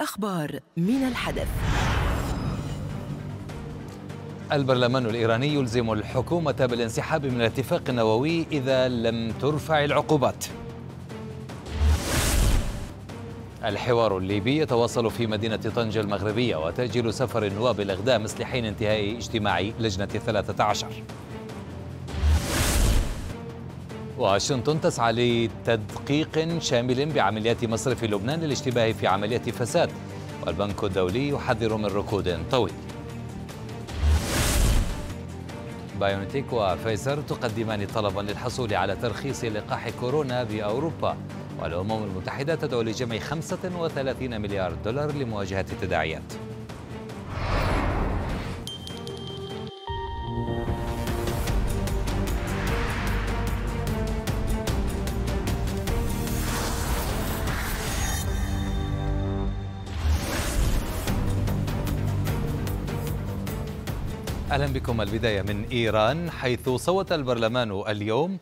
أخبار من الحدث البرلمان الإيراني يلزم الحكومة بالانسحاب من الاتفاق النووي إذا لم ترفع العقوبات الحوار الليبي يتواصل في مدينة طنجة المغربية وتأجيل سفر النواب لإغداء مسلحين انتهاء اجتماع لجنة 13 واشنطن تسعى لتدقيق شامل بعمليات مصر في لبنان للاشتباه في عملية فساد والبنك الدولي يحذر من ركود طويل بايونتيك وفايزر تقدمان طلبا للحصول على ترخيص لقاح كورونا بأوروبا والأمم المتحدة تدعو لجمع 35 مليار دولار لمواجهة التداعيات أهلا بكم البداية من إيران حيث صوت البرلمان اليوم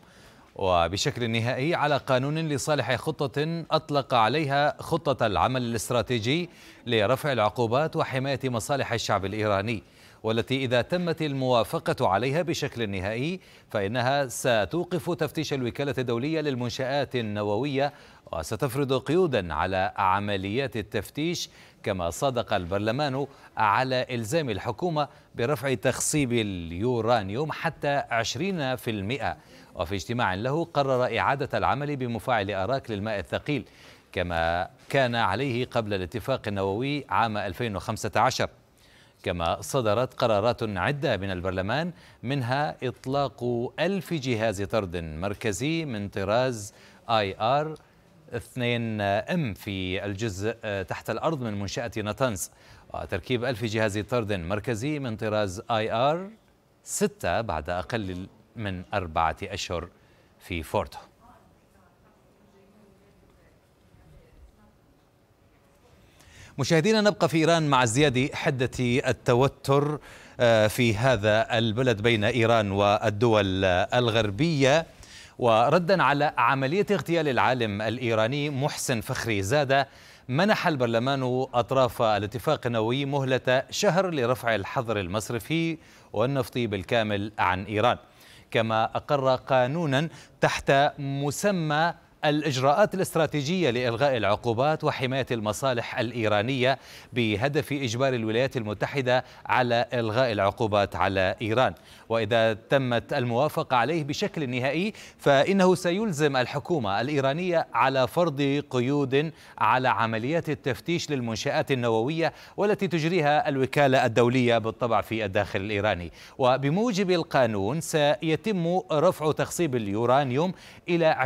وبشكل نهائي على قانون لصالح خطة أطلق عليها خطة العمل الاستراتيجي لرفع العقوبات وحماية مصالح الشعب الإيراني والتي إذا تمت الموافقة عليها بشكل نهائي فإنها ستوقف تفتيش الوكالة الدولية للمنشآت النووية وستفرض قيودا على عمليات التفتيش كما صادق البرلمان على إلزام الحكومة برفع تخصيب اليورانيوم حتى 20% وفي اجتماع له قرر إعادة العمل بمفاعل أراك للماء الثقيل كما كان عليه قبل الاتفاق النووي عام 2015 كما صدرت قرارات عدة من البرلمان منها إطلاق ألف جهاز طرد مركزي من طراز آي آر 2 ام في الجزء آه، تحت الارض من منشاه نطنز وتركيب ألف جهاز طرد مركزي من طراز اي ار 6 بعد اقل من اربعه اشهر في فورتو مشاهدينا نبقى في إيران مع ازدياد حدة التوتر آه، في هذا البلد بين إيران والدول الغربية وردا على عملية اغتيال العالم الإيراني محسن فخري زادة منح البرلمان أطراف الاتفاق النووي مهلة شهر لرفع الحظر المصرفي والنفطي بالكامل عن إيران كما أقر قانونا تحت مسمى الإجراءات الاستراتيجية لإلغاء العقوبات وحماية المصالح الإيرانية بهدف إجبار الولايات المتحدة على إلغاء العقوبات على إيران وإذا تمت الموافقة عليه بشكل نهائي فإنه سيلزم الحكومة الإيرانية على فرض قيود على عمليات التفتيش للمنشآت النووية والتي تجريها الوكالة الدولية بالطبع في الداخل الإيراني وبموجب القانون سيتم رفع تخصيب اليورانيوم إلى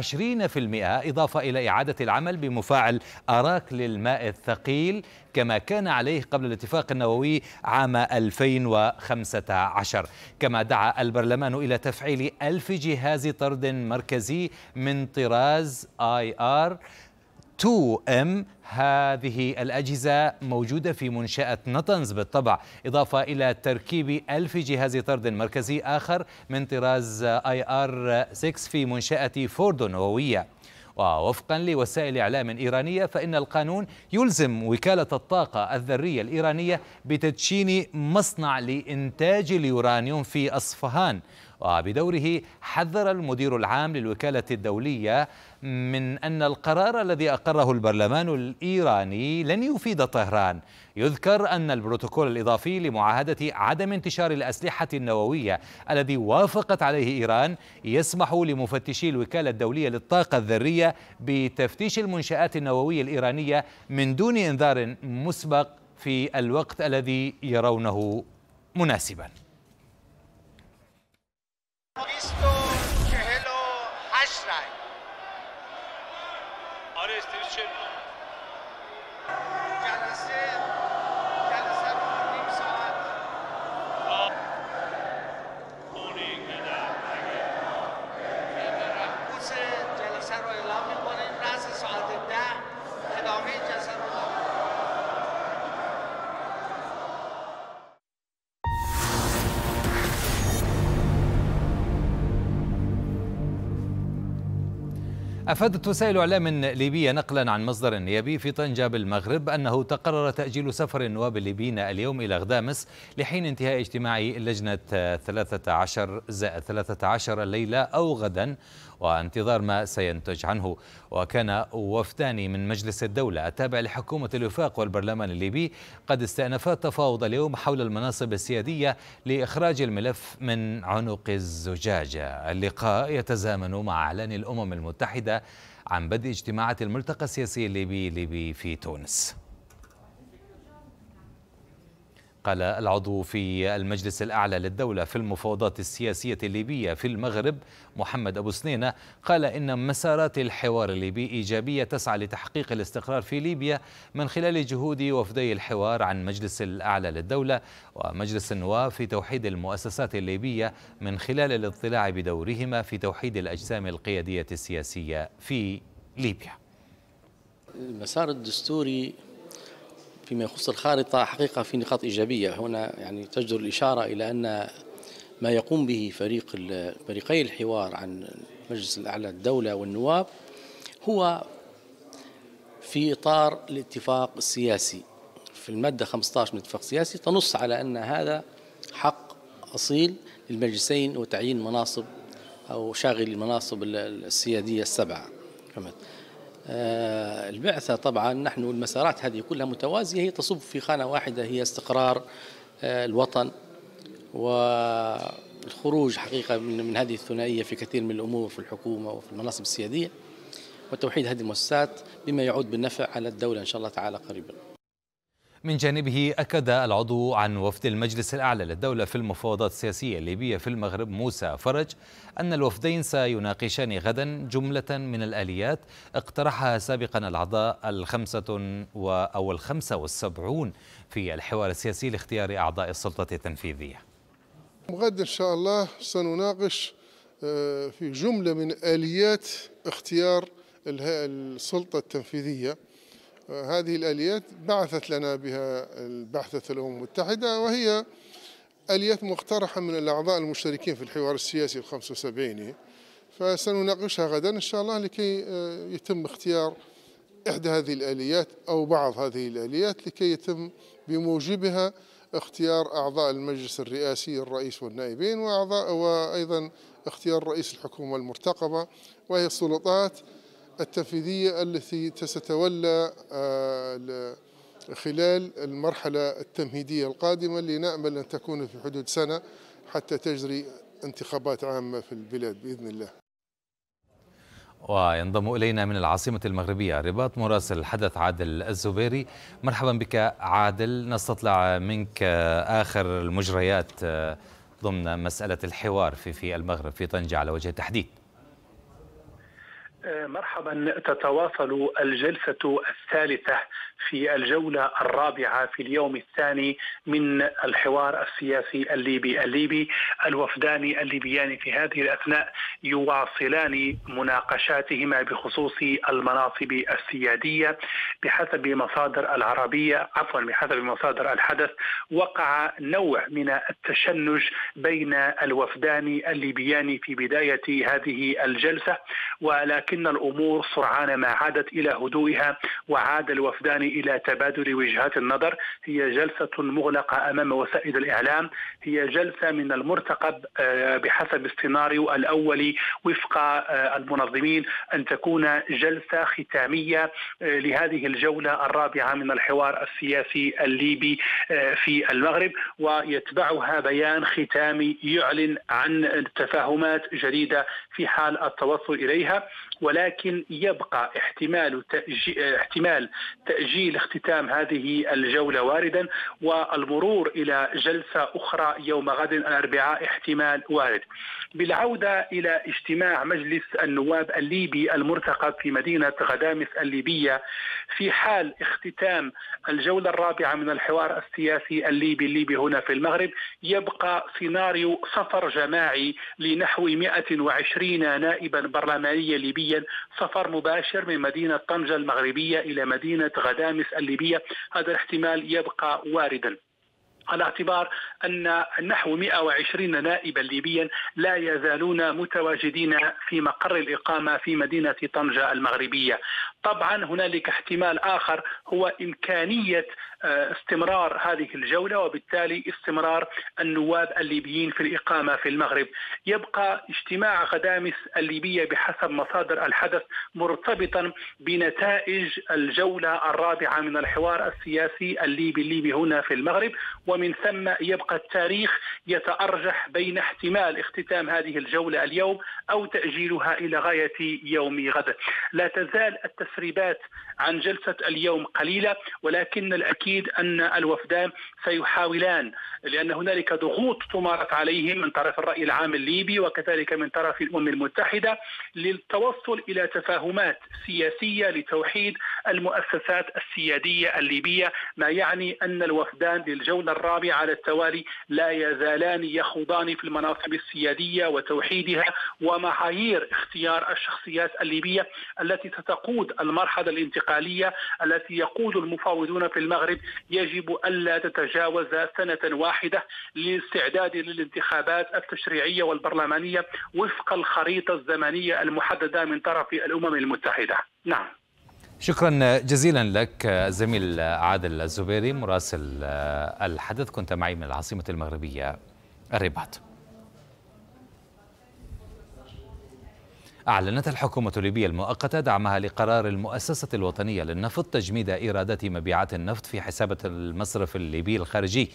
20% إضافة إلى إعادة العمل بمفاعل أراك للماء الثقيل كما كان عليه قبل الاتفاق النووي عام 2015 كما دعا البرلمان إلى تفعيل ألف جهاز طرد مركزي من طراز آي آر 2M هذه الأجهزة موجودة في منشأة نطنز بالطبع إضافة إلى تركيب ألف جهاز طرد مركزي آخر من طراز IR-6 في منشأة فوردو نووية ووفقا لوسائل إعلام إيرانية فإن القانون يلزم وكالة الطاقة الذرية الإيرانية بتدشين مصنع لإنتاج اليورانيوم في أصفهان وبدوره حذر المدير العام للوكالة الدولية من أن القرار الذي أقره البرلمان الإيراني لن يفيد طهران يذكر أن البروتوكول الإضافي لمعاهدة عدم انتشار الأسلحة النووية الذي وافقت عليه إيران يسمح لمفتشي الوكالة الدولية للطاقة الذرية بتفتيش المنشآت النووية الإيرانية من دون إنذار مسبق في الوقت الذي يرونه مناسباً jest już czym. أفادت وسائل إعلام ليبية نقلا عن مصدر نيابي في طنجة بالمغرب أنه تقرر تأجيل سفر النواب الليبيين اليوم إلى غدامس لحين انتهاء اجتماع لجنة 13 زائد 13 الليلة أو غدا وانتظار ما سينتج عنه وكان وفدان من مجلس الدولة التابع لحكومة الوفاق والبرلمان الليبي قد استأنفا تفاوض اليوم حول المناصب السيادية لإخراج الملف من عنق الزجاجة اللقاء يتزامن مع إعلان الأمم المتحدة عن بدء اجتماعات الملتقى السياسي الليبي ليبي في تونس قال العضو في المجلس الأعلى للدولة في المفاوضات السياسية الليبية في المغرب محمد أبو سنينة قال إن مسارات الحوار الليبي إيجابية تسعى لتحقيق الاستقرار في ليبيا من خلال جهود وفدي الحوار عن مجلس الأعلى للدولة ومجلس النواب في توحيد المؤسسات الليبية من خلال الاطلاع بدورهما في توحيد الأجسام القيادية السياسية في ليبيا المسار الدستوري فيما يخص الخارطة حقيقة في نقاط إيجابية هنا يعني تجدر الإشارة إلى أن ما يقوم به فريق فريقي الحوار عن مجلس الأعلى الدولة والنواب هو في إطار الاتفاق السياسي في المادة 15 من الاتفاق السياسي تنص على أن هذا حق أصيل للمجلسين وتعيين مناصب أو شاغل المناصب السيادية السبعة فهمت آه، البعثة طبعا نحن المسارات هذه كلها متوازية هي تصب في خانة واحدة هي استقرار آه، الوطن والخروج حقيقة من هذه الثنائية في كثير من الأمور في الحكومة وفي المناصب السيادية وتوحيد هذه المؤسسات بما يعود بالنفع على الدولة إن شاء الله تعالى قريباً من جانبه أكد العضو عن وفد المجلس الأعلى للدولة في المفاوضات السياسية الليبية في المغرب موسى فرج أن الوفدين سيناقشان غدا جملة من الآليات اقترحها سابقا الأعضاء الخمسة و أو الخمسة والسبعون في الحوار السياسي لاختيار أعضاء السلطة التنفيذية غدا إن شاء الله سنناقش آه، في جملة من آليات اختيار السلطة التنفيذية هذه الآليات بعثت لنا بها البعثة الأمم المتحدة وهي آليات مقترحة من الأعضاء المشتركين في الحوار السياسي الخمسة 75 فسنناقشها غدا إن شاء الله لكي آه، يتم اختيار إحدى هذه الآليات أو بعض هذه الآليات لكي يتم بموجبها اختيار أعضاء المجلس الرئاسي الرئيس والنائبين وأعضاء وأيضا اختيار رئيس الحكومة المرتقبة وهي السلطات التنفيذية التي ستتولى آه، خلال المرحلة التمهيدية القادمة اللي نأمل أن تكون في حدود سنة حتى تجري انتخابات عامة في البلاد بإذن الله وينضم إلينا من العاصمة المغربية رباط مراسل الحدث عادل الزبيري مرحبا بك عادل نستطلع منك آه، آخر المجريات آه، ضمن مسألة الحوار في في المغرب في طنجة على وجه التحديد مرحبا تتواصل الجلسة الثالثة في الجولة الرابعة في اليوم الثاني من الحوار السياسي الليبي الليبي الوفدان الليبيان في هذه الأثناء يواصلان مناقشاتهما بخصوص المناصب السيادية بحسب مصادر العربية عفوا بحسب مصادر الحدث وقع نوع من التشنج بين الوفدان الليبيان في بداية هذه الجلسة ولكن الأمور سرعان ما عادت إلى هدوئها وعاد الوفدان إلى تبادل وجهات النظر هي جلسة مغلقة أمام وسائل الإعلام هي جلسة من المرتقب آه، بحسب السيناريو الأولي وفق آه، المنظمين أن تكون جلسة ختامية آه، لهذه الجولة الرابعة من الحوار السياسي الليبي في المغرب ويتبعها بيان ختامي يعلن عن تفاهمات جديدة في حال التوصل إليها ولكن يبقى احتمال تأجي... احتمال تأجيل اختتام هذه الجولة واردا والمرور إلى جلسة أخرى يوم غد الأربعاء احتمال وارد بالعودة إلى اجتماع مجلس النواب الليبي المرتقب في مدينة غدامس الليبية في حال اختتام الجولة الرابعة من الحوار السياسي الليبي الليبي هنا في المغرب يبقى سيناريو سفر جماعي لنحو 120 نائبا برلمانيا ليبيا سفر مباشر من مدينة طنجة المغربية إلى مدينة غدامس الليبية هذا الاحتمال يبقى واردا على اعتبار ان نحو 120 نائبا ليبيا لا يزالون متواجدين في مقر الاقامه في مدينه طنجه المغربيه، طبعا هنالك احتمال اخر هو امكانيه آه، استمرار هذه الجوله وبالتالي استمرار النواب الليبيين في الاقامه في المغرب. يبقى اجتماع غدامس الليبيه بحسب مصادر الحدث مرتبطا بنتائج الجوله الرابعه من الحوار السياسي الليبي الليبي هنا في المغرب ومن ثم يبقى التاريخ يتارجح بين احتمال اختتام هذه الجوله اليوم او تاجيلها الى غايه يوم غد. لا تزال التس تسريبات عن جلسة اليوم قليلة ولكن الأكيد أن الوفدان سيحاولان لأن هنالك ضغوط تمارس عليهم من طرف الرأي العام الليبي وكذلك من طرف الأمم المتحدة للتوصل إلى تفاهمات سياسية لتوحيد المؤسسات السيادية الليبية ما يعني أن الوفدان للجولة الرابعة على التوالي لا يزالان يخوضان في المناصب السيادية وتوحيدها ومعايير اختيار الشخصيات الليبية التي ستقود المرحلة الانتقالية التي يقود المفاوضون في المغرب يجب ألا تتجاوز سنة واحدة للاستعداد للانتخابات التشريعية والبرلمانية وفق الخريطة الزمنية المحددة من طرف الأمم المتحدة نعم شكرا جزيلا لك زميل عادل الزبيري مراسل آه، الحدث كنت معي من العاصمة المغربية الرباط أعلنت الحكومة الليبية المؤقتة دعمها لقرار المؤسسة الوطنية للنفط تجميد إيرادات مبيعات النفط في حسابة المصرف الليبي الخارجي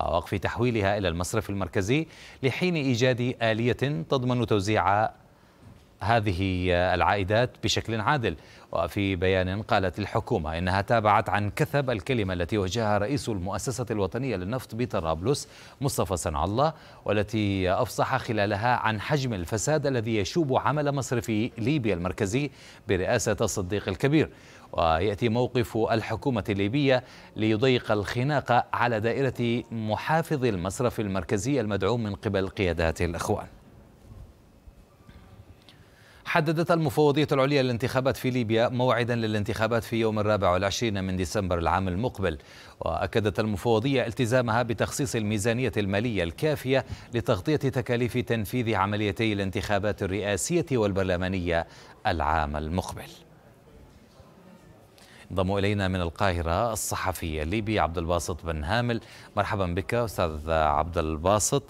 ووقف تحويلها إلى المصرف المركزي لحين إيجاد آلية تضمن توزيع هذه العائدات بشكل عادل وفي بيان قالت الحكومة إنها تابعت عن كثب الكلمة التي وجهها رئيس المؤسسة الوطنية للنفط بطرابلس مصطفى صنع الله والتي أفصح خلالها عن حجم الفساد الذي يشوب عمل مصرفي ليبيا المركزي برئاسة الصديق الكبير ويأتي موقف الحكومة الليبية ليضيق الخناق على دائرة محافظ المصرف المركزي المدعوم من قبل قيادات الأخوان حددت المفوضية العليا للانتخابات في ليبيا موعدا للانتخابات في يوم الرابع والعشرين من ديسمبر العام المقبل وأكدت المفوضية التزامها بتخصيص الميزانية المالية الكافية لتغطية تكاليف تنفيذ عمليتي الانتخابات الرئاسية والبرلمانية العام المقبل انضم الينا من القاهره الصحفي الليبي عبد الباسط بن هامل مرحبا بك استاذ عبد الباسط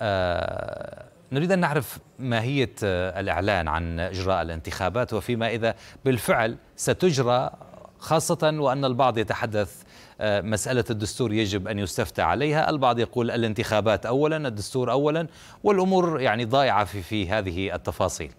آه نريد أن نعرف ماهية آه، الإعلان عن إجراء الانتخابات وفيما إذا بالفعل ستجرى خاصة وأن البعض يتحدث آه، مسألة الدستور يجب أن يستفتى عليها البعض يقول الانتخابات أولا الدستور أولا والأمور يعني ضائعة في, في هذه التفاصيل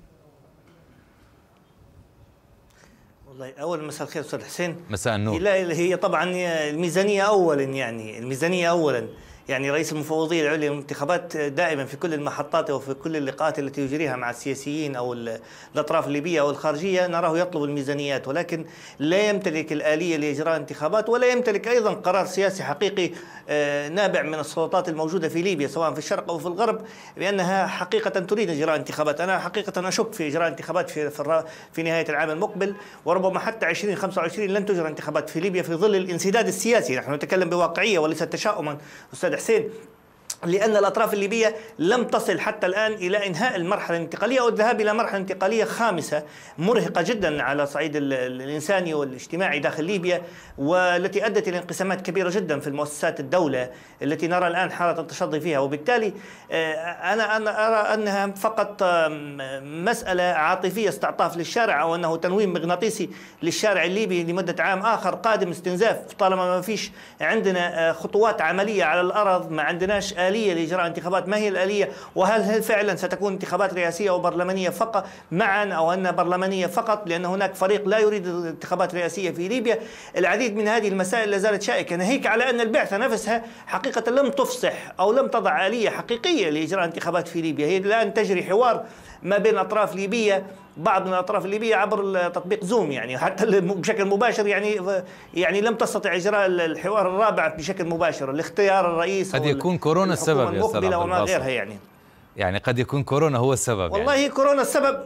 والله أول مساء الخير أستاذ حسين مساء النور هي طبعا الميزانية أولا يعني الميزانية أولا يعني رئيس المفوضيه العليا للانتخابات دائما في كل المحطات وفي كل اللقاءات التي يجريها مع السياسيين او الاطراف الليبيه او الخارجيه نراه يطلب الميزانيات ولكن لا يمتلك الاليه لاجراء انتخابات ولا يمتلك ايضا قرار سياسي حقيقي آه، نابع من السلطات الموجوده في ليبيا سواء في الشرق او في الغرب بانها حقيقه تريد اجراء انتخابات، انا حقيقه اشك في اجراء انتخابات في في نهايه العام المقبل وربما حتى 2025 لن تجرى انتخابات في ليبيا في ظل الانسداد السياسي، نحن نتكلم بواقعيه وليس تشاؤما استاذ حسين لأن الأطراف الليبية لم تصل حتى الآن إلى إنهاء المرحلة الانتقالية أو الذهاب إلى مرحلة انتقالية خامسة مرهقة جدا على الصعيد الإنساني والاجتماعي داخل ليبيا والتي أدت إلى انقسامات كبيرة جدا في المؤسسات الدولة التي نرى الآن حالة التشظي فيها وبالتالي آه، أنا أنا أرى أنها فقط مسألة عاطفية استعطاف للشارع أو أنه تنويم مغناطيسي للشارع الليبي لمدة عام آخر قادم استنزاف طالما ما فيش عندنا آه، خطوات عملية على الأرض ما عندناش آه، الآلية لإجراء انتخابات ما هي الآلية وهل هل فعلا ستكون انتخابات رئاسية أو برلمانية فقط معا أو أن برلمانية فقط لأن هناك فريق لا يريد انتخابات رئاسية في ليبيا العديد من هذه المسائل لا زالت شائكة ناهيك على أن البعثة نفسها حقيقة لم تفصح أو لم تضع آلية حقيقية لإجراء انتخابات في ليبيا هي الآن تجري حوار ما بين أطراف ليبية بعض من الاطراف الليبيه عبر تطبيق زوم يعني حتى بشكل مباشر يعني يعني لم تستطع اجراء الحوار الرابع بشكل مباشر لاختيار الرئيس قد يكون كورونا السبب يا استاذ وما غيرها يعني يعني قد يكون كورونا هو السبب يعني. والله يعني. كورونا السبب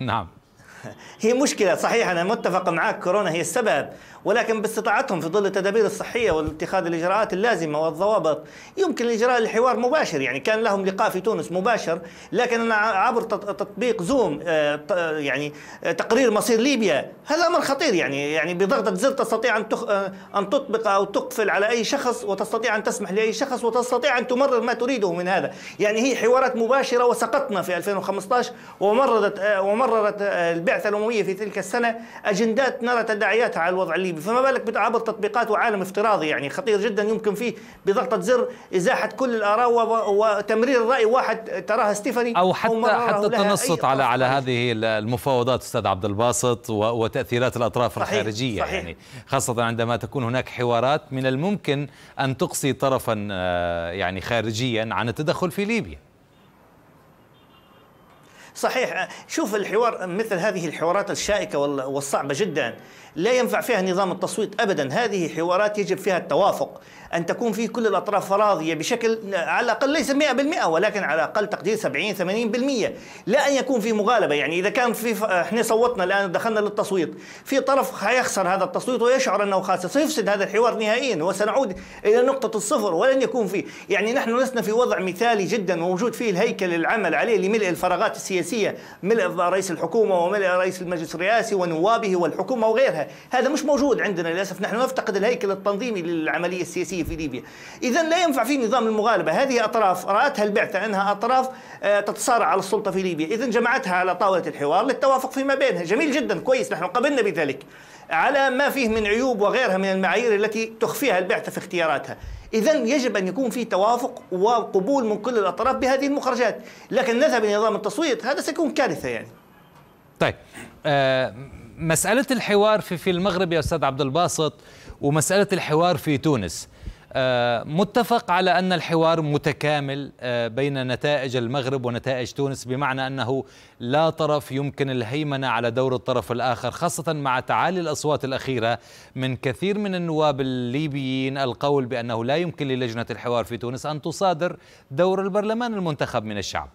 نعم هي مشكلة صحيح أنا متفق معك كورونا هي السبب ولكن باستطاعتهم في ظل التدابير الصحية واتخاذ الإجراءات اللازمة والضوابط يمكن الإجراء الحوار مباشر يعني كان لهم لقاء في تونس مباشر لكن أنا عبر تطبيق زوم آه، يعني آه، تقرير مصير ليبيا هذا أمر خطير يعني يعني بضغطة زر تستطيع أن آه، أن تطبق أو تقفل على أي شخص وتستطيع أن تسمح لأي شخص وتستطيع أن تمرر ما تريده من هذا يعني هي حوارات مباشرة وسقطنا في 2015 ومررت ومررت البعثة الأموية في تلك السنة أجندات نرى تداعياتها على الوضع الليبي حبيبي فما بالك عبر تطبيقات وعالم افتراضي يعني خطير جدا يمكن فيه بضغطة زر إزاحة كل الآراء وتمرير رأي واحد تراها ستيفاني أو حتى أو حتى التنصت على على هذه المفاوضات أستاذ عبد الباسط وتأثيرات الأطراف صحيح الخارجية صحيح يعني خاصة عندما تكون هناك حوارات من الممكن أن تقصي طرفا آه، يعني خارجيا عن التدخل في ليبيا صحيح شوف الحوار مثل هذه الحوارات الشائكة والصعبة جدا لا ينفع فيها نظام التصويت أبدا هذه حوارات يجب فيها التوافق أن تكون في كل الأطراف راضية بشكل على الأقل ليس 100% ولكن على الأقل تقدير 70 80% لا أن يكون في مغالبة يعني إذا كان في احنا صوتنا الآن دخلنا للتصويت في طرف حيخسر هذا التصويت ويشعر أنه خاسر سيفسد هذا الحوار نهائيا وسنعود إلى نقطة الصفر ولن يكون فيه يعني نحن لسنا في وضع مثالي جدا ووجود فيه الهيكل العمل عليه لملء الفراغات السياسية السياسية ملء رئيس الحكومة وملء رئيس المجلس الرئاسي ونوابه والحكومة وغيرها هذا مش موجود عندنا للأسف نحن نفتقد الهيكل التنظيمي للعملية السياسية في ليبيا إذا لا ينفع في نظام المغالبة هذه أطراف رأتها البعثة أنها أطراف آه، تتصارع على السلطة في ليبيا إذا جمعتها على طاولة الحوار للتوافق فيما بينها جميل جدا كويس نحن قبلنا بذلك على ما فيه من عيوب وغيرها من المعايير التي تخفيها البعثة في اختياراتها إذا يجب أن يكون في توافق وقبول من كل الأطراف بهذه المخرجات لكن نذهب إلى نظام التصويت هذا سيكون كارثة يعني طيب آه مسألة الحوار في, في المغرب يا أستاذ عبد الباسط ومسألة الحوار في تونس آه، متفق على أن الحوار متكامل آه، بين نتائج المغرب ونتائج تونس بمعنى أنه لا طرف يمكن الهيمنة على دور الطرف الآخر خاصة مع تعالي الأصوات الأخيرة من كثير من النواب الليبيين القول بأنه لا يمكن للجنة الحوار في تونس أن تصادر دور البرلمان المنتخب من الشعب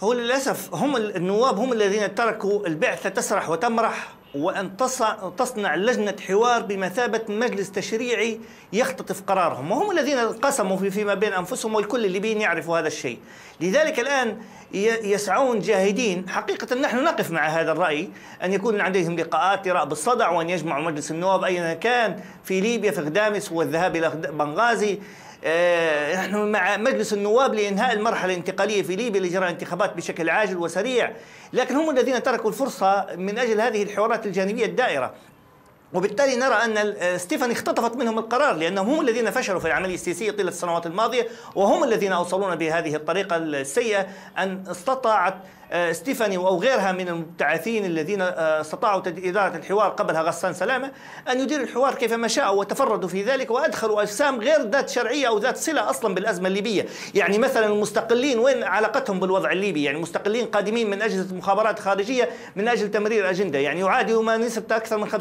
هو للأسف هم النواب هم الذين تركوا البعثة تسرح وتمرح وأن تصنع لجنة حوار بمثابة مجلس تشريعي يختطف قرارهم وهم الذين انقسموا فيما بين أنفسهم والكل الليبيين يعرفوا هذا الشيء لذلك الآن يسعون جاهدين حقيقة نحن نقف مع هذا الرأي أن يكون لديهم لقاءات رأب الصدع وأن يجمعوا مجلس النواب اين كان في ليبيا في غدامس والذهاب إلى بنغازي آه، نحن مع مجلس النواب لإنهاء المرحلة الانتقالية في ليبيا لإجراء انتخابات بشكل عاجل وسريع لكن هم الذين تركوا الفرصة من أجل هذه الحوارات الجانبية الدائرة وبالتالي نرى ان آه، ستيفن اختطفت منهم القرار لانهم هم الذين فشلوا في العمليه السياسيه طيله السنوات الماضيه وهم الذين اوصلونا بهذه الطريقه السيئه ان استطاعت آه، ستيفاني أو غيرها من المبتعثين الذين آه، استطاعوا إدارة الحوار قبلها غسان سلامة أن يدير الحوار كيفما شاءوا وتفردوا في ذلك وأدخلوا أجسام غير ذات شرعية أو ذات صلة أصلا بالأزمة الليبية يعني مثلا المستقلين وين علاقتهم بالوضع الليبي يعني مستقلين قادمين من أجهزة مخابرات خارجية من أجل تمرير أجندة يعني يعادي ما نسبة أكثر من 50%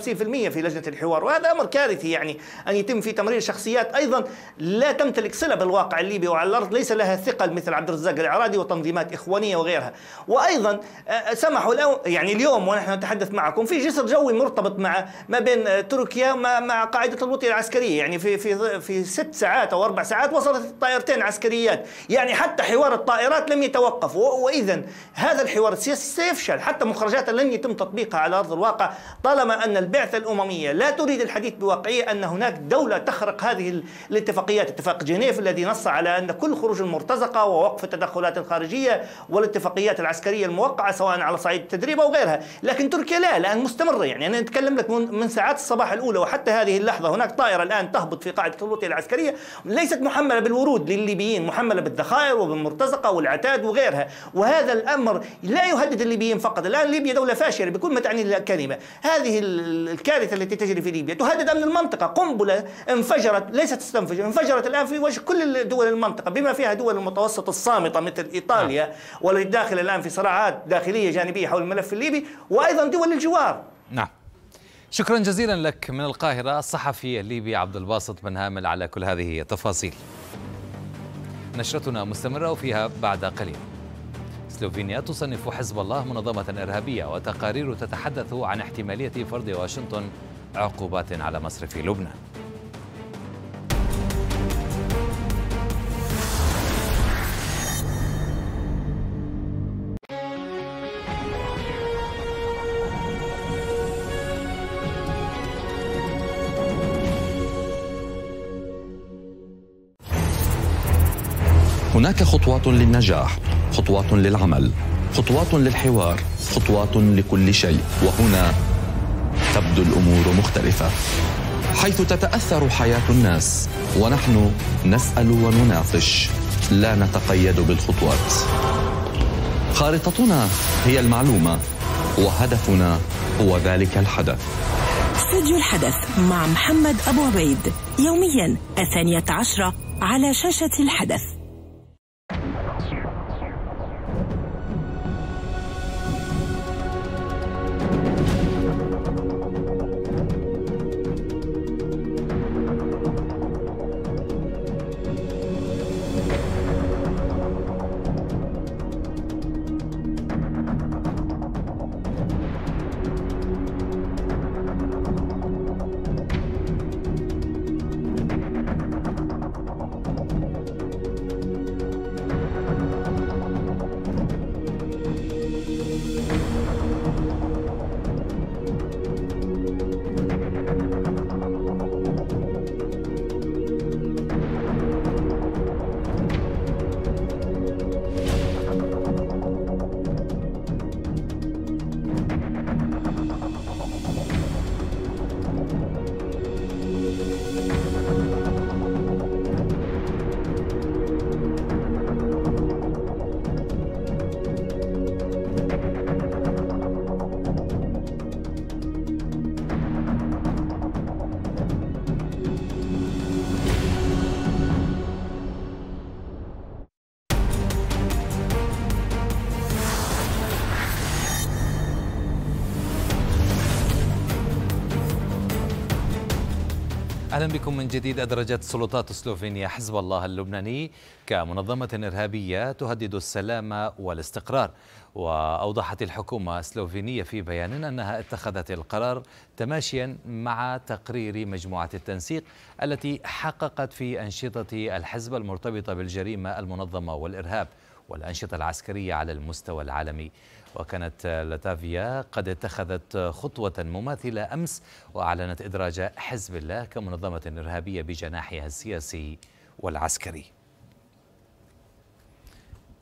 في لجنة الحوار وهذا أمر كارثي يعني أن يتم في تمرير شخصيات أيضا لا تمتلك صلة بالواقع الليبي وعلى الأرض ليس لها ثقل مثل عبد الرزاق العرادي وتنظيمات إخوانية وغيرها وايضا آه، آه، سمحوا له يعني اليوم ونحن نتحدث معكم في جسر جوي مرتبط مع ما بين آه، تركيا مع قاعده الوطيه العسكريه يعني في في في ست ساعات او اربع ساعات وصلت الطائرتين عسكريات يعني حتى حوار الطائرات لم يتوقف واذا هذا الحوار السياسي سيفشل حتى مخرجاته لن يتم تطبيقها على ارض الواقع طالما ان البعثه الامميه لا تريد الحديث بواقعيه ان هناك دوله تخرق هذه الاتفاقيات اتفاق جنيف الذي نص على ان كل خروج المرتزقه ووقف التدخلات الخارجيه والاتفاقيات العسكريه العسكريه الموقعه سواء على صعيد التدريب او غيرها، لكن تركيا لا الان مستمره يعني انا اتكلم لك من ساعات الصباح الاولى وحتى هذه اللحظه هناك طائره الان تهبط في قاعده طلوطية العسكريه ليست محمله بالورود للليبيين، محمله بالذخائر وبالمرتزقه والعتاد وغيرها، وهذا الامر لا يهدد الليبيين فقط، الان ليبيا دوله فاشله بكل ما تعني الكلمه، هذه الكارثه التي تجري في ليبيا تهدد امن المنطقه، قنبله انفجرت ليست تستنفجر، انفجرت الان في وجه كل دول المنطقه بما فيها دول المتوسط الصامته مثل ايطاليا نعم. والداخل الان في صراعات داخلية جانبية حول الملف الليبي وأيضا دول الجوار نعم شكرا جزيلا لك من القاهرة الصحفي الليبي عبد الباسط بن هامل على كل هذه التفاصيل نشرتنا مستمرة وفيها بعد قليل سلوفينيا تصنف حزب الله منظمة إرهابية وتقارير تتحدث عن احتمالية فرض واشنطن عقوبات على مصرف لبنان هناك خطوات للنجاح خطوات للعمل خطوات للحوار خطوات لكل شيء وهنا تبدو الامور مختلفه حيث تتاثر حياه الناس ونحن نسال ونناقش لا نتقيد بالخطوات خارطتنا هي المعلومه وهدفنا هو ذلك الحدث استوديو الحدث مع محمد أبو عبيد يوميا الثانية عشرة على شاشة الحدث أهلا بكم من جديد أدرجت سلطات سلوفينيا حزب الله اللبناني كمنظمة إرهابية تهدد السلام والاستقرار وأوضحت الحكومة السلوفينية في بيان أنها اتخذت القرار تماشيا مع تقرير مجموعة التنسيق التي حققت في أنشطة الحزب المرتبطة بالجريمة المنظمة والإرهاب والأنشطة العسكرية على المستوى العالمي وكانت لاتافيا قد اتخذت خطوة مماثلة أمس وأعلنت إدراج حزب الله كمنظمة إرهابية بجناحها السياسي والعسكري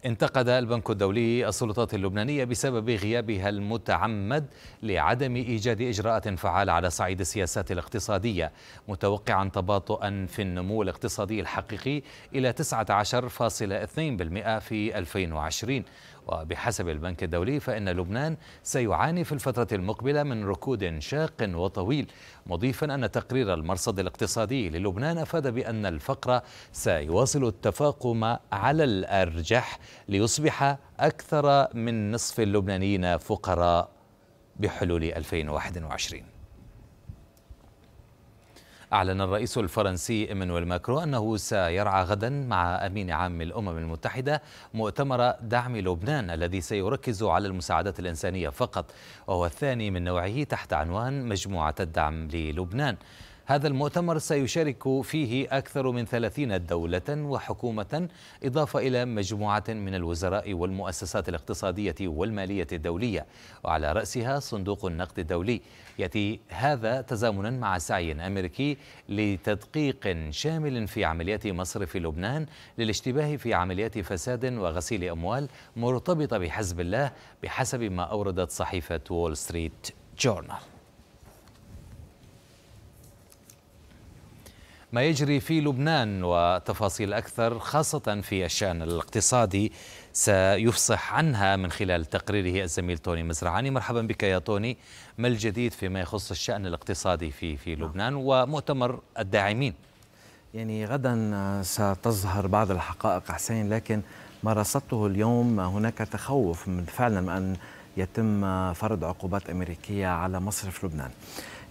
انتقد البنك الدولي السلطات اللبنانية بسبب غيابها المتعمد لعدم إيجاد إجراءات فعالة على صعيد السياسات الاقتصادية متوقعا تباطؤا في النمو الاقتصادي الحقيقي إلى 19.2% في 2020 وبحسب البنك الدولي فإن لبنان سيعاني في الفترة المقبلة من ركود شاق وطويل مضيفا أن تقرير المرصد الاقتصادي للبنان أفاد بأن الفقر سيواصل التفاقم على الأرجح ليصبح أكثر من نصف اللبنانيين فقراء بحلول 2021 أعلن الرئيس الفرنسي إيمانويل ماكرو أنه سيرعى غدا مع أمين عام الأمم المتحدة مؤتمر دعم لبنان الذي سيركز على المساعدات الإنسانية فقط وهو الثاني من نوعه تحت عنوان مجموعة الدعم للبنان هذا المؤتمر سيشارك فيه أكثر من 30 دولة وحكومة إضافة إلى مجموعة من الوزراء والمؤسسات الاقتصادية والمالية الدولية وعلى رأسها صندوق النقد الدولي يأتي هذا تزامنا مع سعي أمريكي لتدقيق شامل في عمليات مصر في لبنان للاشتباه في عمليات فساد وغسيل أموال مرتبطة بحزب الله بحسب ما أوردت صحيفة وول ستريت جورنال ما يجري في لبنان وتفاصيل أكثر خاصة في الشأن الاقتصادي سيفصح عنها من خلال تقريره الزميل توني مزرعاني مرحبا بك يا توني ما الجديد فيما يخص الشأن الاقتصادي في في نعم. لبنان ومؤتمر الداعمين يعني غدا آه، ستظهر بعض الحقائق حسين لكن ما رصدته اليوم هناك تخوف من فعلا أن يتم آه، فرض عقوبات أمريكية على مصرف لبنان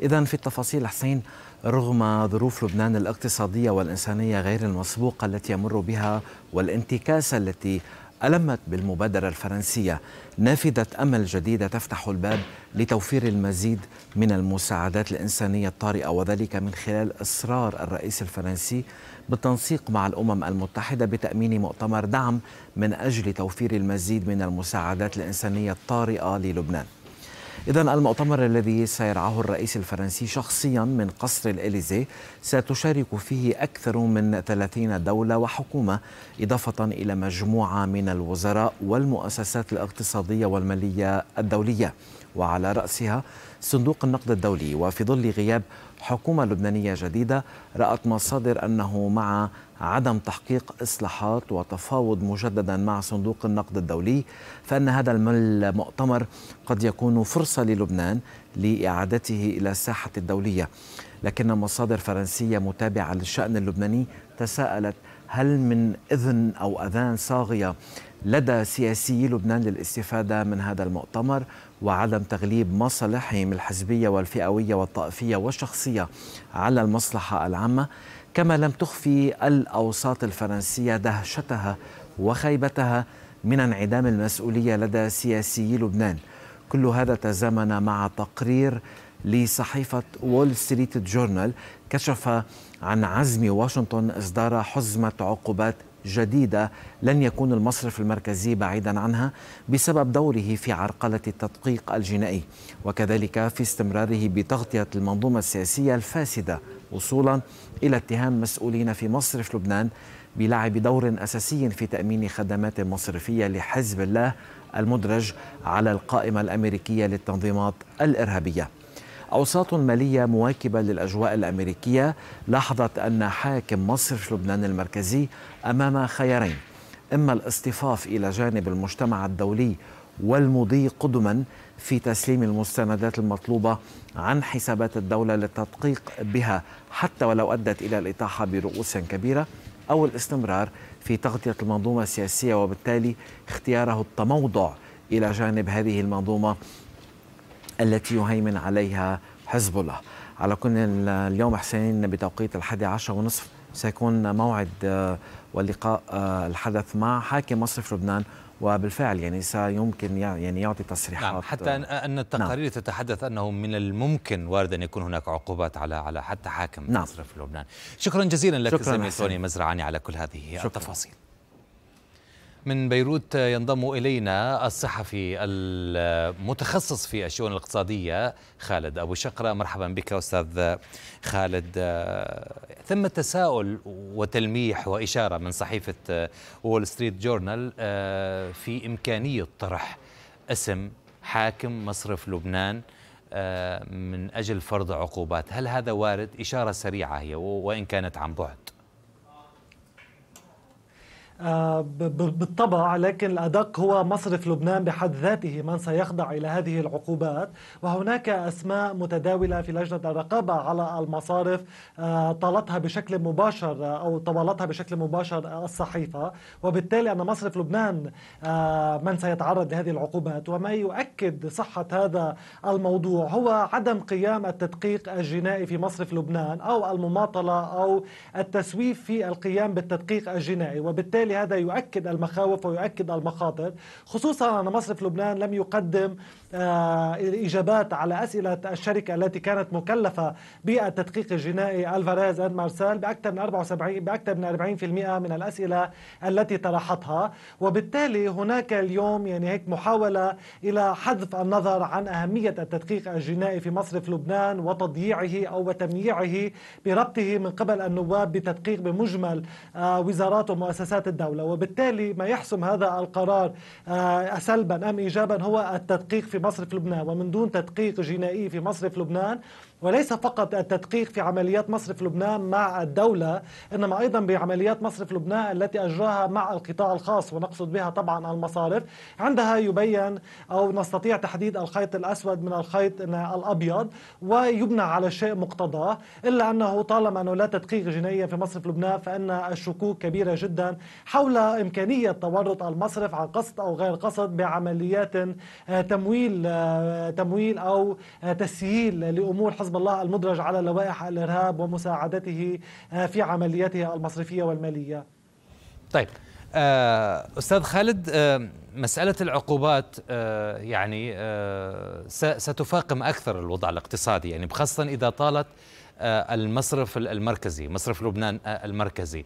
إذا في التفاصيل حسين رغم ظروف لبنان الاقتصادية والإنسانية غير المسبوقة التي يمر بها والانتكاسة التي ألمت بالمبادرة الفرنسية نافذة أمل جديدة تفتح الباب لتوفير المزيد من المساعدات الإنسانية الطارئة وذلك من خلال إصرار الرئيس الفرنسي بالتنسيق مع الأمم المتحدة بتأمين مؤتمر دعم من أجل توفير المزيد من المساعدات الإنسانية الطارئة للبنان إذا المؤتمر الذي سيرعاه الرئيس الفرنسي شخصيا من قصر الإليزي ستشارك فيه أكثر من 30 دولة وحكومة إضافة إلى مجموعة من الوزراء والمؤسسات الاقتصادية والمالية الدولية وعلى رأسها صندوق النقد الدولي وفي ظل غياب حكومة لبنانية جديدة رأت مصادر أنه مع عدم تحقيق إصلاحات وتفاوض مجددا مع صندوق النقد الدولي فأن هذا المؤتمر قد يكون فرصة للبنان لإعادته إلى الساحة الدولية لكن مصادر فرنسية متابعة للشأن اللبناني تساءلت هل من إذن أو أذان صاغية لدى سياسي لبنان للاستفادة من هذا المؤتمر وعدم تغليب مصالحهم الحزبية والفئوية والطائفية والشخصية على المصلحة العامة كما لم تخفي الأوساط الفرنسية دهشتها وخيبتها من انعدام المسؤولية لدى سياسي لبنان كل هذا تزامن مع تقرير لصحيفة وول ستريت جورنال كشف عن عزم واشنطن إصدار حزمة عقوبات جديدة لن يكون المصرف المركزي بعيدا عنها بسبب دوره في عرقلة التدقيق الجنائي وكذلك في استمراره بتغطية المنظومة السياسية الفاسدة وصولا إلى اتهام مسؤولين في مصرف لبنان بلعب دور أساسي في تأمين خدمات مصرفية لحزب الله المدرج على القائمة الأمريكية للتنظيمات الإرهابية أوساط مالية مواكبة للأجواء الأمريكية لاحظت أن حاكم مصر في لبنان المركزي أمام خيارين إما الاصطفاف إلى جانب المجتمع الدولي والمضي قدما في تسليم المستندات المطلوبة عن حسابات الدولة للتدقيق بها حتى ولو أدت إلى الإطاحة برؤوس كبيرة أو الاستمرار في تغطية المنظومة السياسية وبالتالي اختياره التموضع إلى جانب هذه المنظومة التي يهيمن عليها حزب الله على كل اليوم حسين بتوقيت الحادي عشر ونصف سيكون موعد آه، ولقاء آه، الحدث مع حاكم مصرف لبنان وبالفعل يعني سيمكن يعني يعطي تصريحات نعم حتى آه، ان التقارير نعم تتحدث انه من الممكن وارد ان يكون هناك عقوبات على على حتى حاكم نعم مصرف لبنان شكرا جزيلا لك زميل توني مزرعاني على كل هذه شكرا. التفاصيل من بيروت ينضم إلينا الصحفي المتخصص في الشؤون الاقتصادية خالد أبو شقرة مرحبا بك أستاذ خالد ثم تساؤل وتلميح وإشارة من صحيفة وول ستريت جورنال في إمكانية طرح اسم حاكم مصرف لبنان آه، من أجل فرض عقوبات هل هذا وارد؟ إشارة سريعة هي وإن كانت عن بعد آه، بالطبع لكن الأدق هو مصرف لبنان بحد ذاته من سيخضع إلى هذه العقوبات وهناك أسماء متداولة في لجنة الرقابة على المصارف آه، طالتها بشكل مباشر آه، أو طوالتها بشكل مباشر الصحيفة وبالتالي أن مصرف لبنان من سيتعرض لهذه العقوبات وما يؤكد صحة هذا الموضوع هو عدم قيام التدقيق الجنائي في مصرف لبنان أو المماطلة أو التسويف في القيام بالتدقيق الجنائي وبالتالي وبالتالي هذا يؤكد المخاوف ويؤكد المخاطر خصوصا أن مصرف لبنان لم يقدم آه، الإجابات على أسئلة الشركة التي كانت مكلفة بالتدقيق الجنائي ألفاريز أند مارسال بأكثر من 74 بأكثر من 40% من الأسئلة التي طرحتها وبالتالي هناك اليوم يعني هيك محاولة إلى حذف النظر عن أهمية التدقيق الجنائي في مصرف لبنان وتضييعه أو وتمييعه بربطه من قبل النواب بتدقيق بمجمل آه، وزارات ومؤسسات الدولة وبالتالي ما يحسم هذا القرار آه، سلبا أم إيجابا هو التدقيق في مصرف لبنان ومن دون تدقيق جنائي في مصرف لبنان وليس فقط التدقيق في عمليات مصرف لبنان مع الدولة إنما أيضا بعمليات مصرف لبنان التي أجراها مع القطاع الخاص ونقصد بها طبعا المصارف عندها يبين أو نستطيع تحديد الخيط الأسود من الخيط الأبيض ويبنى على شيء مقتضاه إلا أنه طالما أنه لا تدقيق جنائية في مصرف لبنان فإن الشكوك كبيرة جدا حول إمكانية تورط المصرف عن قصد أو غير قصد بعمليات تمويل تمويل أو تسييل لأمور حزب حزب الله المدرج على لوائح الارهاب ومساعدته آه، في عملياته المصرفيه والماليه. طيب آه، استاذ خالد آه، مساله العقوبات يعني ستفاقم اكثر الوضع الاقتصادي يعني خاصه اذا طالت المصرف المركزي مصرف لبنان المركزي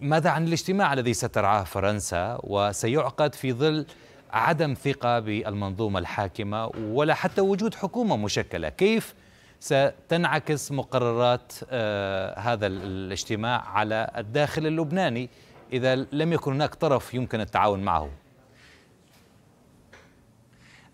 ماذا عن الاجتماع الذي سترعاه فرنسا وسيعقد في ظل عدم ثقه بالمنظومه الحاكمه ولا حتى وجود حكومه مشكله كيف ستنعكس مقررات آه، هذا الاجتماع على الداخل اللبناني إذا لم يكن هناك طرف يمكن التعاون معه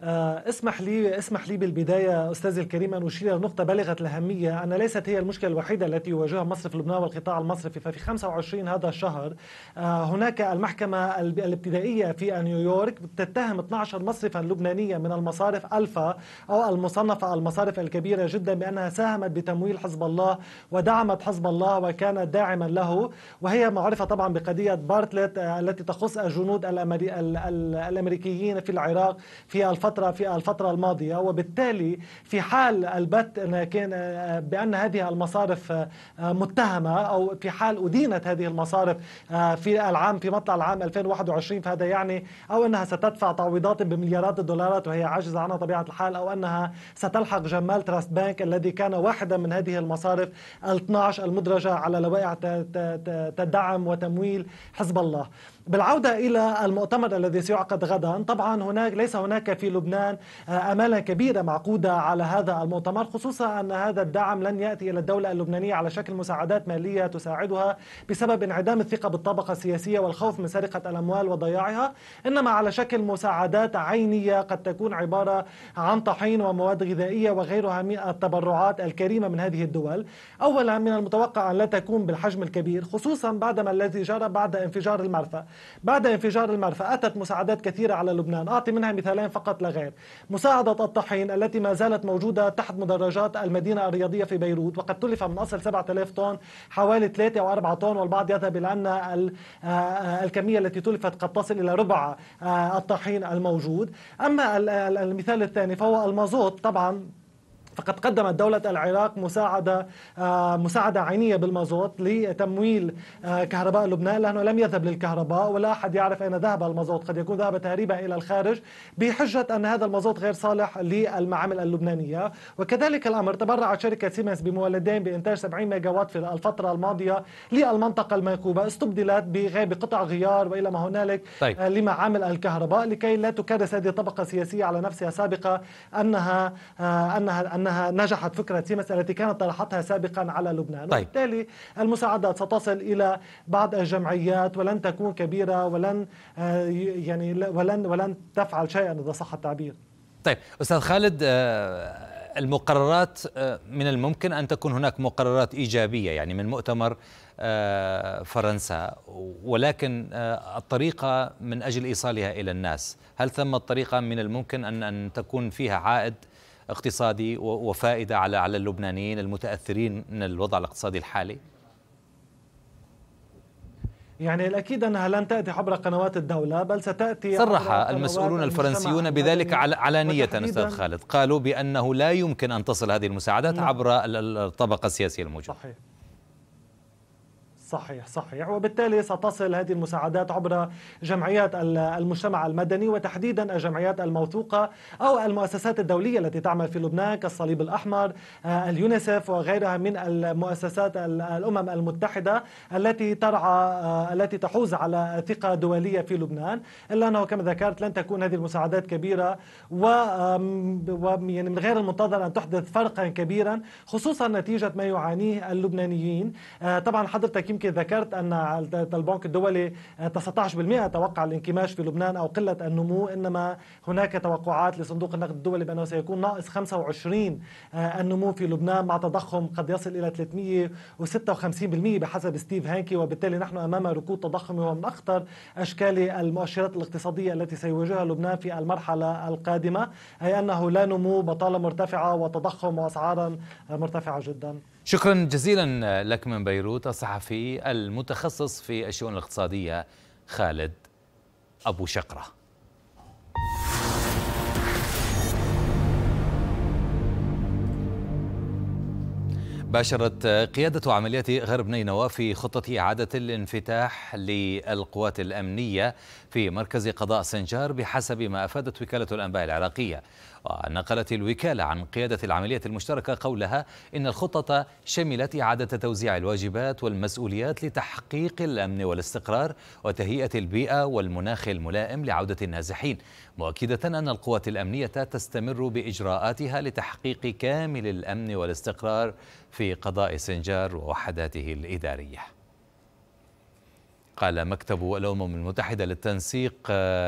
آه، اسمح لي اسمح لي بالبدايه استاذي الكريم ان اشير نقطة بالغه الاهميه ان ليست هي المشكله الوحيده التي يواجهها مصرف لبنان والقطاع المصرفي ففي 25 هذا الشهر آه، هناك المحكمه الابتدائيه في نيويورك تتهم 12 مصرفا لبنانيا من المصارف الفا او المصنفه المصارف الكبيره جدا بانها ساهمت بتمويل حزب الله ودعمت حزب الله وكانت داعما له وهي معرفه طبعا بقضيه بارتلت آه، التي تخص الجنود الامريكيين في العراق في الفتره فترة في الفترة الماضية وبالتالي في حال البت كان آه، بأن هذه المصارف آه، متهمة أو في حال أدينت هذه المصارف آه، في العام في مطلع العام 2021 فهذا يعني أو أنها ستدفع تعويضات بمليارات الدولارات وهي عاجزة عنها طبيعة الحال أو أنها ستلحق جمال تراست بانك الذي كان واحدا من هذه المصارف ال 12 المدرجة على لوائح تدعم وتمويل حزب الله بالعودة إلى المؤتمر الذي سيعقد غدا طبعا هناك ليس هناك في لبنان آه، أمالا كبيرة معقودة على هذا المؤتمر خصوصا أن هذا الدعم لن يأتي إلى الدولة اللبنانية على شكل مساعدات مالية تساعدها بسبب انعدام الثقة بالطبقة السياسية والخوف من سرقة الأموال وضياعها إنما على شكل مساعدات عينية قد تكون عبارة عن طحين ومواد غذائية وغيرها من التبرعات الكريمة من هذه الدول أولا من المتوقع أن لا تكون بالحجم الكبير خصوصا بعدما الذي جرى بعد انفجار المرفأ بعد انفجار المرفأ أتت مساعدات كثيرة على لبنان أعطي منها مثالين فقط لغير مساعدة الطحين التي ما زالت موجودة تحت مدرجات المدينة الرياضية في بيروت وقد تلف من أصل 7000 طن حوالي 3 أو 4 طن والبعض يذهب إلى أن آه، الكمية التي تلفت قد تصل إلى ربع آه، الطحين الموجود أما المثال الثاني فهو المازوت طبعا فقد قدمت دولة العراق مساعدة آه، مساعدة عينية بالمازوت لتمويل آه، كهرباء لبنان لأنه لم يذهب للكهرباء ولا أحد يعرف أين ذهب المازوت قد يكون ذهب تهريبا إلى الخارج بحجة أن هذا المازوت غير صالح للمعامل اللبنانية وكذلك الأمر تبرعت شركة سيمنز بمولدين بإنتاج 70 ميجاوات في الفترة الماضية للمنطقة المنكوبة استبدلت بقطع غيار وإلى ما هنالك طيب. آه، لمعامل الكهرباء لكي لا تكرس هذه الطبقة السياسية على نفسها سابقة أنها أنها أنها نجحت فكرة سيمس التي كانت طرحتها سابقا على لبنان طيب. وبالتالي المساعدات ستصل إلى بعض الجمعيات ولن تكون كبيرة ولن آه، يعني ولن ولن تفعل شيئا إذا صح التعبير طيب أستاذ خالد آه، المقررات آه، من الممكن أن تكون هناك مقررات إيجابية يعني من مؤتمر فرنسا ولكن الطريقة من أجل إيصالها إلى الناس هل ثم الطريقة من الممكن أن تكون فيها عائد اقتصادي وفائدة على على اللبنانيين المتأثرين من الوضع الاقتصادي الحالي؟ يعني الأكيد أنها لن تأتي عبر قنوات الدولة بل ستأتي صرح المسؤولون الفرنسيون بذلك علانية أستاذ خالد قالوا بأنه لا يمكن أن تصل هذه المساعدات نعم. عبر الطبقة السياسية الموجودة صحيح صحيح صحيح وبالتالي ستصل هذه المساعدات عبر جمعيات المجتمع المدني وتحديدا الجمعيات الموثوقة أو المؤسسات الدولية التي تعمل في لبنان كالصليب الأحمر آه، اليونيسف وغيرها من المؤسسات الأمم المتحدة التي ترعى آه، التي تحوز على ثقة دولية في لبنان إلا أنه كما ذكرت لن تكون هذه المساعدات كبيرة و يعني من غير المنتظر أن تحدث فرقا كبيرا خصوصا نتيجة ما يعانيه اللبنانيين آه، طبعا حضرتك يمكن يمكن ذكرت ان البنك الدولي 19% توقع الانكماش في لبنان او قله النمو انما هناك توقعات لصندوق النقد الدولي بانه سيكون ناقص 25 آه، النمو في لبنان مع تضخم قد يصل الى 356% بحسب ستيف هانكي وبالتالي نحن امام ركود تضخمي هو من اخطر اشكال المؤشرات الاقتصاديه التي سيواجهها لبنان في المرحله القادمه اي انه لا نمو بطاله مرتفعه وتضخم واسعارا مرتفعه جدا شكرا جزيلا لك من بيروت الصحفي المتخصص في الشؤون الاقتصادية خالد أبو شقرة باشرت قيادة عمليات غرب نينوى في خطة إعادة الانفتاح للقوات الأمنية في مركز قضاء سنجار بحسب ما أفادت وكالة الأنباء العراقية ونقلت الوكالة عن قيادة العملية المشتركة قولها إن الخطة شملت إعادة توزيع الواجبات والمسؤوليات لتحقيق الأمن والاستقرار وتهيئة البيئة والمناخ الملائم لعودة النازحين مؤكدة أن القوات الأمنية تستمر بإجراءاتها لتحقيق كامل الأمن والاستقرار في قضاء سنجار ووحداته الإدارية قال مكتب الأمم المتحدة للتنسيق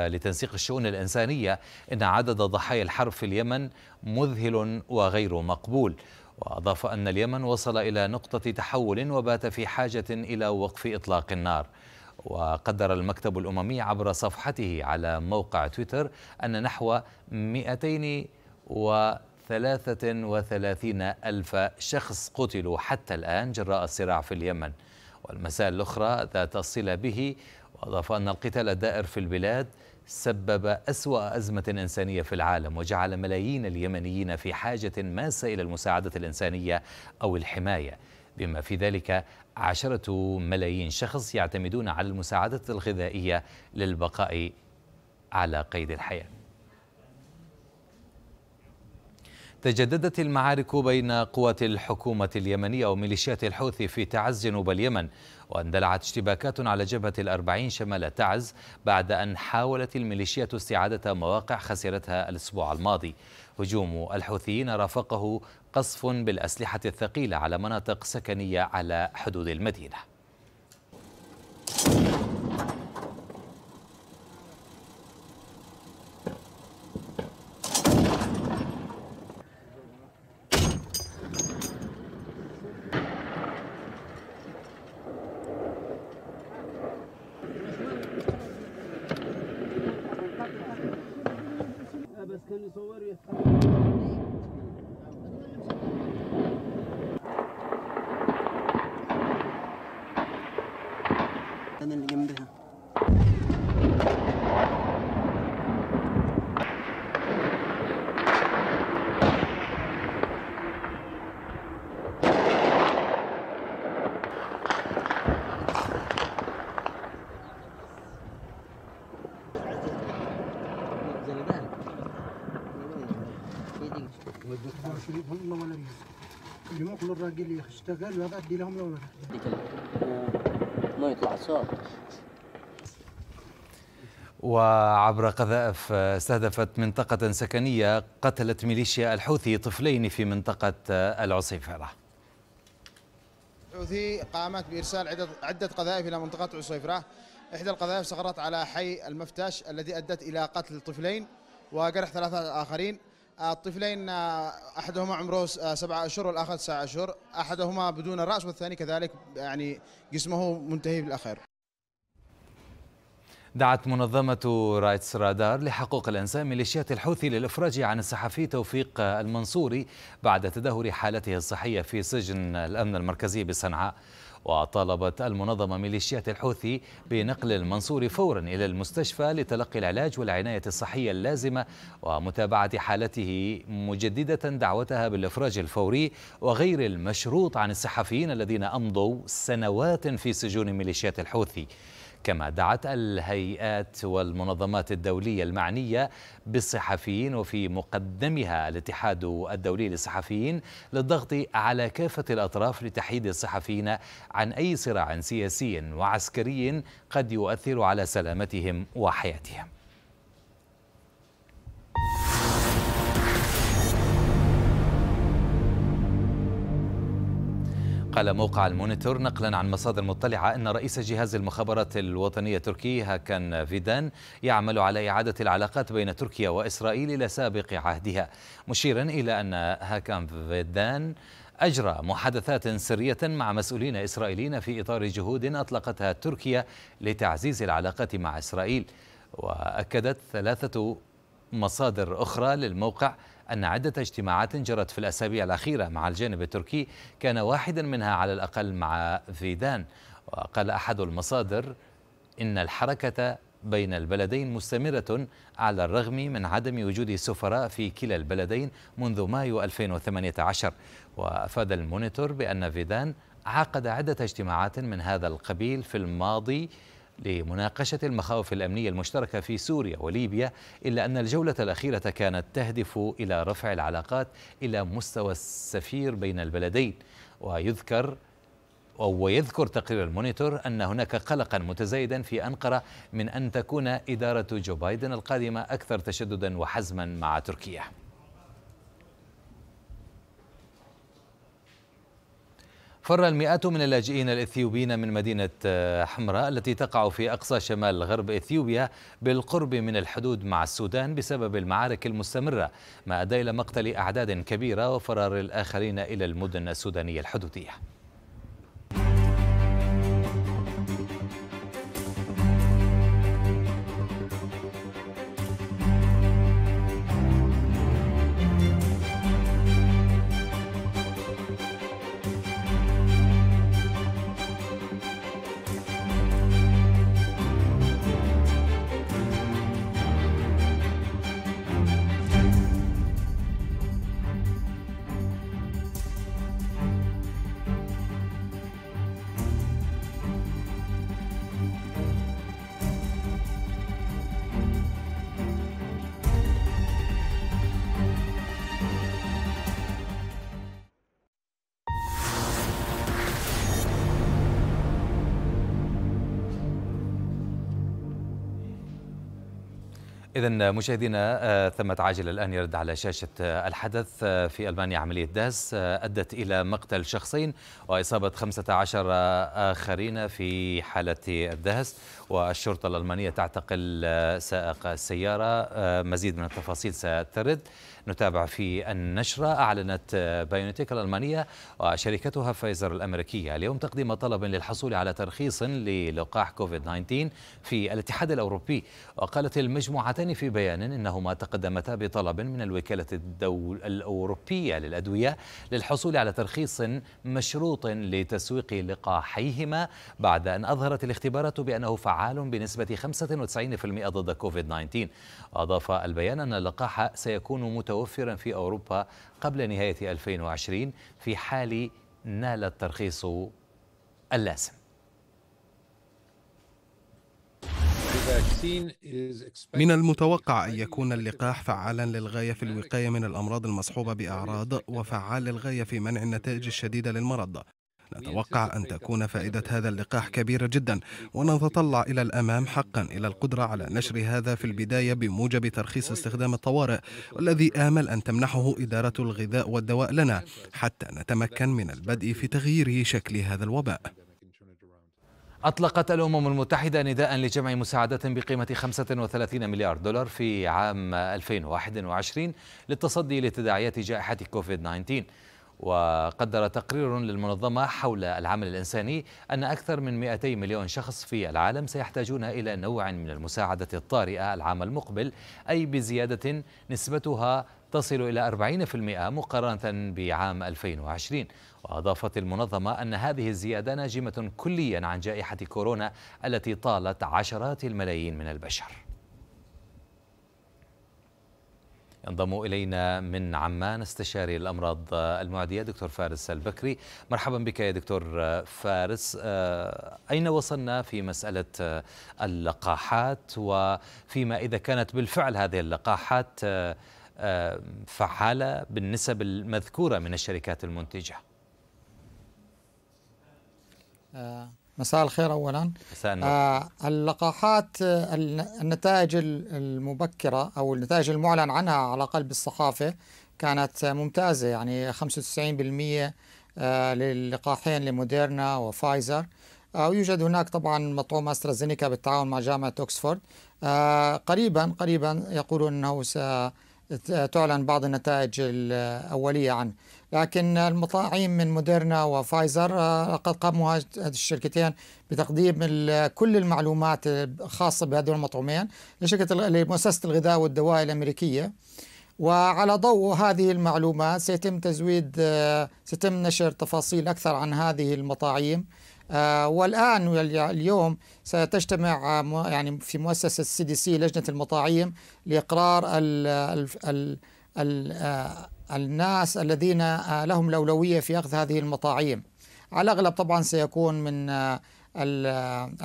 لتنسيق الشؤون الإنسانية إن عدد ضحايا الحرب في اليمن مذهل وغير مقبول وأضاف أن اليمن وصل إلى نقطة تحول وبات في حاجة إلى وقف إطلاق النار وقدر المكتب الأممي عبر صفحته على موقع تويتر أن نحو 200 و وثلاثين ألف شخص قتلوا حتى الآن جراء الصراع في اليمن والمسائل الأخرى ذات الصلة به وأضاف أن القتال الدائر في البلاد سبب أسوأ أزمة إنسانية في العالم وجعل ملايين اليمنيين في حاجة ماسة إلى المساعدة الإنسانية أو الحماية بما في ذلك عشرة ملايين شخص يعتمدون على المساعدات الغذائية للبقاء على قيد الحياه تجددت المعارك بين قوات الحكومة اليمنية وميليشيات الحوثي في تعز جنوب اليمن واندلعت اشتباكات على جبهة الأربعين شمال تعز بعد أن حاولت الميليشيات استعادة مواقع خسرتها الأسبوع الماضي هجوم الحوثيين رافقه قصف بالأسلحة الثقيلة على مناطق سكنية على حدود المدينة اللي جنبها يقول الراجل يشتغل ويضع دي لهم الورق يطلع صوت وعبر قذائف استهدفت منطقة سكنية قتلت ميليشيا الحوثي طفلين في منطقة العصيفرة الحوثي قامت بإرسال عدة, قذائف إلى منطقة عصيفرة إحدى القذائف سقطت على حي المفتش الذي أدت إلى قتل طفلين وجرح ثلاثة آخرين آه، الطفلين آه، احدهما عمره آه، سبعة اشهر والاخر تسعة اشهر احدهما بدون راس والثاني كذلك يعني جسمه منتهي بالاخر دعت منظمة رايتس رادار لحقوق الإنسان ميليشيات الحوثي للإفراج عن الصحفي توفيق المنصوري بعد تدهور حالته الصحية في سجن الأمن المركزي بصنعاء وطالبت المنظمة ميليشيات الحوثي بنقل المنصور فورا إلى المستشفى لتلقي العلاج والعناية الصحية اللازمة ومتابعة حالته مجددة دعوتها بالإفراج الفوري وغير المشروط عن الصحفيين الذين أمضوا سنوات في سجون ميليشيات الحوثي كما دعت الهيئات والمنظمات الدولية المعنية بالصحفيين وفي مقدمها الاتحاد الدولي للصحفيين للضغط على كافة الأطراف لتحييد الصحفيين عن أي صراع سياسي وعسكري قد يؤثر على سلامتهم وحياتهم قال موقع المونيتور نقلا عن مصادر مطلعة أن رئيس جهاز المخابرات الوطنية التركي هاكان فيدان يعمل على إعادة العلاقات بين تركيا وإسرائيل إلى سابق عهدها مشيرا إلى أن هاكان فيدان أجرى محادثات سرية مع مسؤولين إسرائيليين في إطار جهود أطلقتها تركيا لتعزيز العلاقات مع إسرائيل وأكدت ثلاثة مصادر أخرى للموقع أن عدة اجتماعات جرت في الأسابيع الأخيرة مع الجانب التركي كان واحدا منها على الأقل مع فيدان وقال أحد المصادر إن الحركة بين البلدين مستمرة على الرغم من عدم وجود سفراء في كلا البلدين منذ مايو 2018 وأفاد المونيتور بأن فيدان عقد عدة اجتماعات من هذا القبيل في الماضي لمناقشة المخاوف الأمنية المشتركة في سوريا وليبيا إلا أن الجولة الأخيرة كانت تهدف إلى رفع العلاقات إلى مستوى السفير بين البلدين ويذكر ويذكر تقرير المونيتور أن هناك قلقا متزايدا في أنقرة من أن تكون إدارة جو بايدن القادمة أكثر تشددا وحزما مع تركيا فر المئات من اللاجئين الاثيوبيين من مدينه آه، حمراء التي تقع في اقصى شمال غرب اثيوبيا بالقرب من الحدود مع السودان بسبب المعارك المستمره ما ادى الى مقتل اعداد كبيره وفرار الاخرين الى المدن السودانيه الحدوديه إذا مشاهدينا آه، ثمة عاجل الآن يرد على شاشة آه، الحدث آه، في ألمانيا عملية داس أدت إلى مقتل شخصين وإصابة 15 آخرين في حالة الدهس والشرطة الألمانية تعتقل سائق السيارة مزيد من التفاصيل سترد نتابع في النشرة أعلنت بايونتيك الألمانية وشركتها فايزر الأمريكية اليوم تقديم طلب للحصول على ترخيص للقاح كوفيد 19 في الاتحاد الأوروبي وقالت المجموعتان في بيان انهما تقدمتا بطلب من الوكاله الدول الاوروبيه للادويه للحصول على ترخيص مشروط لتسويق لقاحيهما بعد ان اظهرت الاختبارات بانه فعال بنسبه 95% ضد كوفيد 19 اضاف البيان ان اللقاح سيكون متوفرا في اوروبا قبل نهايه 2020 في حال نال الترخيص اللازم من المتوقع أن يكون اللقاح فعالا للغاية في الوقاية من الأمراض المصحوبة بأعراض وفعال للغاية في منع النتائج الشديدة للمرض نتوقع أن تكون فائدة هذا اللقاح كبيرة جدا ونتطلع إلى الأمام حقا إلى القدرة على نشر هذا في البداية بموجب ترخيص استخدام الطوارئ والذي آمل أن تمنحه إدارة الغذاء والدواء لنا حتى نتمكن من البدء في تغيير شكل هذا الوباء أطلقت الأمم المتحدة نداء لجمع مساعدات بقيمة 35 مليار دولار في عام 2021 للتصدي لتداعيات جائحة كوفيد 19 وقدر تقرير للمنظمة حول العمل الإنساني أن أكثر من 200 مليون شخص في العالم سيحتاجون إلى نوع من المساعدة الطارئة العام المقبل أي بزيادة نسبتها تصل إلى 40% مقارنة بعام 2020 وأضافت المنظمة أن هذه الزيادة ناجمة كليا عن جائحة كورونا التي طالت عشرات الملايين من البشر ينضم إلينا من عمان استشاري الأمراض المعدية دكتور فارس البكري مرحبا بك يا دكتور فارس آه، أين وصلنا في مسألة آه، اللقاحات وفيما إذا كانت بالفعل هذه اللقاحات آه، فعالة بالنسب المذكورة من الشركات المنتجة آه، مساء الخير اولا مساء آه، اللقاحات آه، النتائج المبكره او النتائج المعلن عنها على قلب الصحافه كانت ممتازه يعني 95% للقاحين لموديرنا وفايزر ويوجد هناك طبعا مطعوم استرازينيكا بالتعاون مع جامعه اوكسفورد قريبا قريبا يقولون انه تعلن بعض النتائج الأولية عنه لكن المطاعيم من موديرنا وفايزر آه، قد قاموا هذه الشركتين بتقديم كل المعلومات الخاصة بهذول المطعومين لشركة لمؤسسة الغذاء والدواء الأمريكية وعلى ضوء هذه المعلومات سيتم تزويد آه، سيتم نشر تفاصيل أكثر عن هذه المطاعيم آه، والآن اليوم ستجتمع آه، يعني في مؤسسة السي دي سي لجنة المطاعيم لإقرار ال ال ال آه، الناس الذين لهم الأولوية في أخذ هذه المطاعيم على الأغلب طبعا سيكون من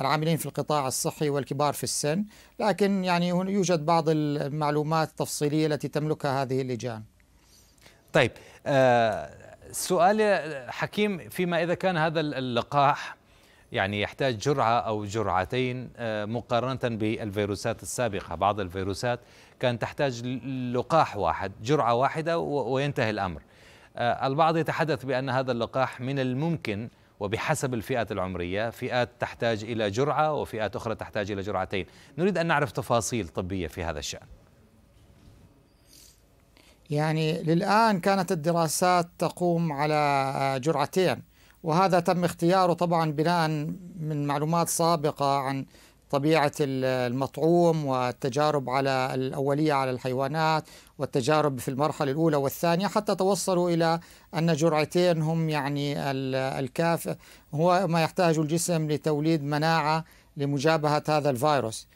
العاملين في القطاع الصحي والكبار في السن لكن يعني يوجد بعض المعلومات التفصيلية التي تملكها هذه اللجان طيب آه سؤالي حكيم فيما إذا كان هذا اللقاح يعني يحتاج جرعة أو جرعتين آه، مقارنة بالفيروسات السابقة بعض الفيروسات كان تحتاج لقاح واحد جرعة واحدة وينتهي الأمر آه، البعض يتحدث بأن هذا اللقاح من الممكن وبحسب الفئات العمرية فئات تحتاج إلى جرعة وفئات أخرى تحتاج إلى جرعتين نريد أن نعرف تفاصيل طبية في هذا الشأن يعني للآن كانت الدراسات تقوم على جرعتين وهذا تم اختياره طبعا بناء من معلومات سابقة عن طبيعة المطعوم والتجارب على الأولية على الحيوانات والتجارب في المرحلة الأولى والثانية حتى توصلوا إلى أن جرعتين هم يعني الكاف هو ما يحتاجه الجسم لتوليد مناعة لمجابهة هذا الفيروس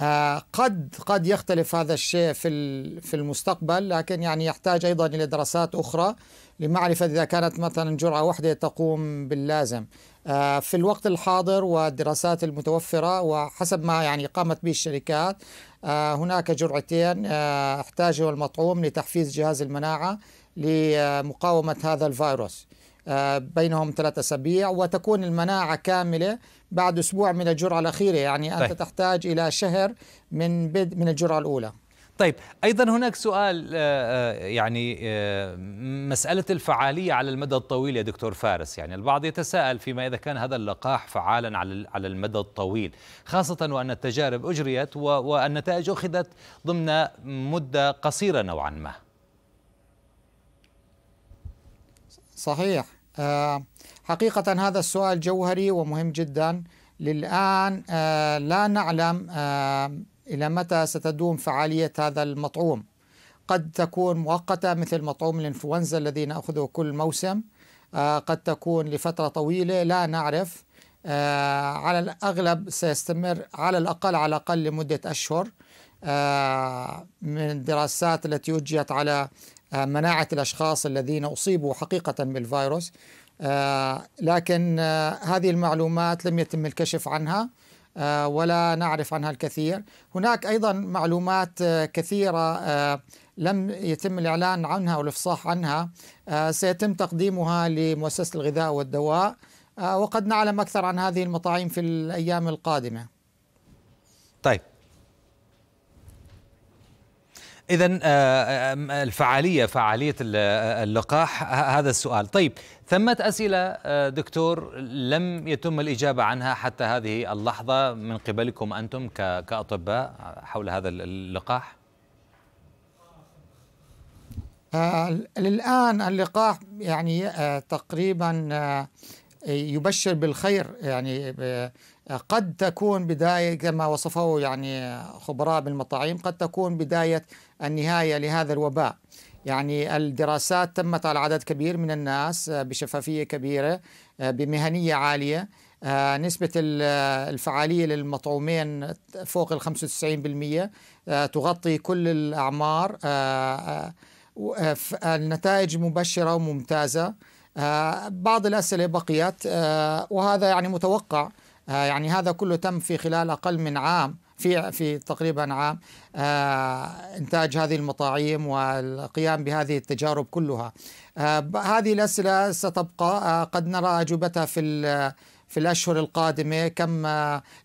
آه، قد قد يختلف هذا الشيء في في المستقبل لكن يعني يحتاج ايضا الى دراسات اخرى لمعرفه اذا كانت مثلا جرعه واحده تقوم باللازم آه، في الوقت الحاضر والدراسات المتوفره وحسب ما يعني قامت به الشركات آه، هناك جرعتين احتاجه المطعوم لتحفيز جهاز المناعه لمقاومه هذا الفيروس آه، بينهم ثلاثة أسابيع وتكون المناعة كاملة بعد أسبوع من الجرعة الأخيرة يعني أنت طيب. تحتاج إلى شهر من بدء من الجرعة الأولى طيب ايضا هناك سؤال آه، آه، يعني مساله الفعاليه على المدى الطويل يا دكتور فارس يعني البعض يتساءل فيما اذا كان هذا اللقاح فعالا على على المدى الطويل خاصه وان التجارب اجريت والنتائج اخذت ضمن مده قصيره نوعا ما صحيح آه، حقيقة هذا السؤال جوهري ومهم جدا للآن آه، لا نعلم آه، إلى متى ستدوم فعالية هذا المطعوم قد تكون مؤقتة مثل مطعوم الإنفلونزا الذي نأخذه كل موسم قد تكون لفترة طويلة لا نعرف على الأغلب سيستمر على الأقل على الأقل لمدة أشهر من الدراسات التي أجريت على آه، مناعة الأشخاص الذين أصيبوا حقيقة بالفيروس آه، لكن آه، هذه المعلومات لم يتم الكشف عنها ولا نعرف عنها الكثير هناك أيضا معلومات كثيرة لم يتم الإعلان عنها والإفصاح عنها سيتم تقديمها لمؤسسة الغذاء والدواء وقد نعلم أكثر عن هذه المطاعيم في الأيام القادمة طيب إذا آه، آه، الفعالية فعالية آه، اللقاح هذا السؤال طيب ثمة أسئلة دكتور لم يتم الإجابة عنها حتى هذه اللحظة من قبلكم أنتم كأطباء حول هذا اللقاح الآن اللقاح يعني تقريبا يبشر بالخير يعني قد تكون بداية كما وصفه يعني خبراء بالمطاعيم قد تكون بداية النهاية لهذا الوباء يعني الدراسات تمت على عدد كبير من الناس آه، بشفافية كبيرة آه، بمهنية عالية آه، نسبة الفعالية للمطعومين فوق ال 95% تغطي كل الأعمار النتائج مبشرة وممتازة بعض الأسئلة بقيت وهذا يعني متوقع آه، يعني هذا كله تم في خلال أقل من عام في في تقريبا عام آه، انتاج هذه المطاعيم والقيام بهذه التجارب كلها آه، هذه الاسئله ستبقى قد نرى اجوبتها في في الاشهر القادمه كم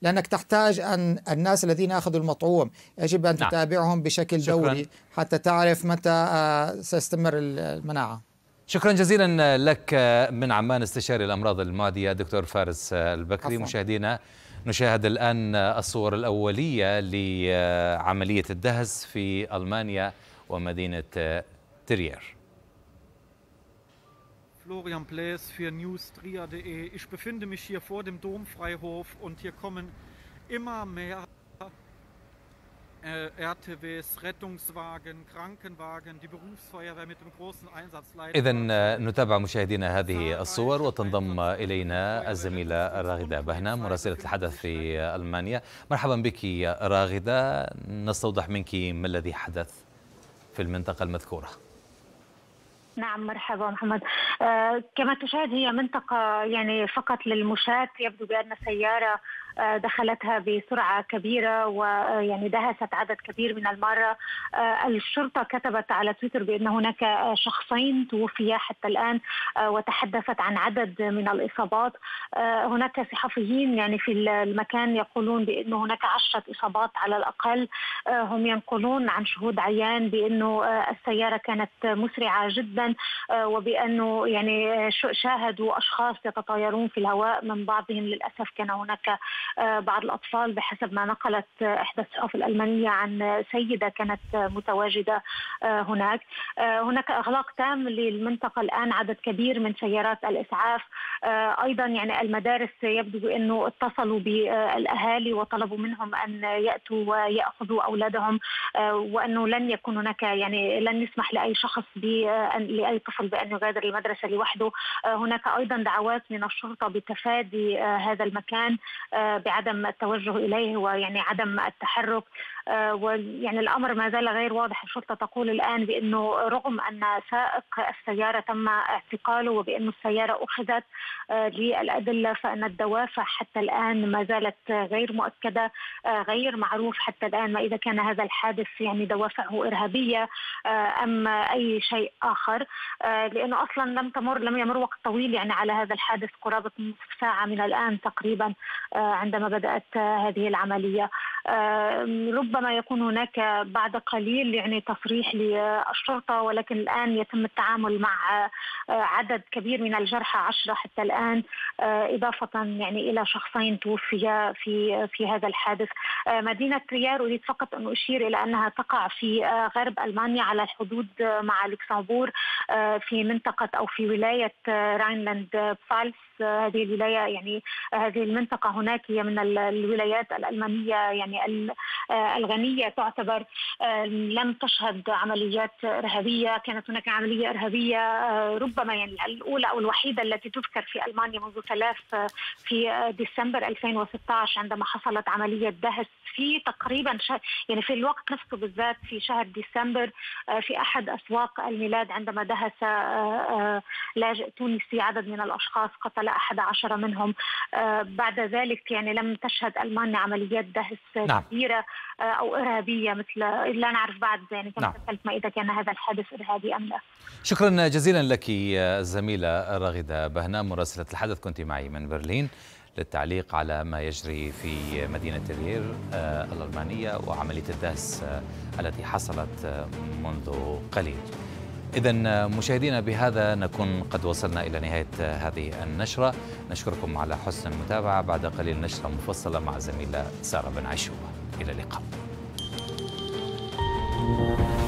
لانك تحتاج ان الناس الذين اخذوا المطعوم يجب ان نعم. تتابعهم بشكل دوري حتى تعرف متى سيستمر المناعه شكرا جزيلا لك آه، من عمان استشاري الامراض المعديه دكتور فارس آه، البكري أصلاً. مشاهدينا نشاهد الان الصور الاوليه لعمليه آه، الدهس في المانيا ومدينه ترير Florian Bläs für newstria.de. Ich befinde mich hier vor dem Domfreihof und hier kommen immer mehr Äh, إذا آه، نتابع مشاهدينا هذه الصور وتنضم إلينا الزميلة راغدة بهنا مراسلة الحدث في ألمانيا مرحبا بك يا راغدة نستوضح منك ما الذي حدث في المنطقة المذكورة نعم مرحبا محمد آه كما تشاهد هي منطقة يعني فقط للمشاة يبدو بأن سيارة آه، دخلتها بسرعة كبيرة ويعني آه، دهست عدد كبير من المارة آه، الشرطة كتبت على تويتر بأن هناك شخصين توفيا حتى الآن وتحدثت عن عدد من الإصابات هناك صحفيين يعني في المكان يقولون بأن هناك عشرة إصابات على الأقل هم ينقلون عن شهود عيان بأنه السيارة كانت مسرعة جدا الإيمان آه، وبأنه يعني آه، شاهدوا أشخاص يتطايرون في الهواء من بعضهم للأسف كان هناك آه، بعض الأطفال بحسب ما نقلت إحدى الصحف الألمانية عن سيدة كانت متواجدة هناك هناك إغلاق تام للمنطقة الآن عدد كبير من سيارات الإسعاف أيضا يعني المدارس يبدو أنه اتصلوا بالأهالي وطلبوا منهم أن يأتوا ويأخذوا أولادهم وأنه لن يكون هناك يعني لن نسمح لأي شخص بأن لاي طفل بان يغادر المدرسه لوحده آه، هناك ايضا دعوات من الشرطه بتفادي آه، هذا المكان آه، بعدم التوجه اليه ويعني عدم التحرك ويعني الامر ما زال غير واضح الشرطه تقول الان بانه رغم ان سائق السياره تم اعتقاله وبان السياره اخذت للادله فان الدوافع حتى الان ما زالت غير مؤكده غير معروف حتى الان ما اذا كان هذا الحادث يعني دوافعه ارهابيه ام اي شيء اخر الخطر آه، لانه اصلا لم تمر لم يمر وقت طويل يعني على هذا الحادث قرابه نصف ساعه من الان تقريبا آه، عندما بدات هذه العمليه آه، ربما يكون هناك بعد قليل يعني تصريح للشرطه ولكن الان يتم التعامل مع آه، عدد كبير من الجرحى عشرة حتى الآن آه، إضافة يعني إلى شخصين توفيا في في هذا الحادث آه، مدينة ريار أريد فقط أن أشير إلى أنها تقع في غرب ألمانيا على الحدود مع لوكسمبور في منطقة أو في ولاية راينلاند فالس هذه الولاية يعني هذه المنطقة هناك هي من الولايات الألمانية يعني الغنية تعتبر لم تشهد عمليات إرهابية كانت هناك عملية إرهابية ربما ربما يعني الاولى او الوحيده التي تذكر في المانيا منذ ثلاث آه، في آه، ديسمبر 2016 عندما حصلت عمليه دهس في تقريبا ش... يعني في الوقت نفسه بالذات في شهر ديسمبر آه، في احد اسواق الميلاد عندما دهس لاجئ تونسي عدد من الاشخاص قتل احد عشر منهم بعد ذلك يعني لم تشهد المانيا عمليات دهس نعم. كبيره او ارهابيه مثل لا نعرف بعد يعني كم نعم. ما اذا كان هذا الحادث ارهابي ام لا شكرا جزيلا لك هي الزميلة راغدة بهنا مراسلة الحدث كنت معي من برلين للتعليق على ما يجري في مدينة رير آه، الألمانية وعملية الدهس آه، التي حصلت آه، منذ قليل إذا مشاهدينا بهذا نكون قد وصلنا إلى نهاية هذه النشرة نشكركم على حسن المتابعة بعد قليل نشرة مفصلة مع زميلة سارة بن عشوة إلى اللقاء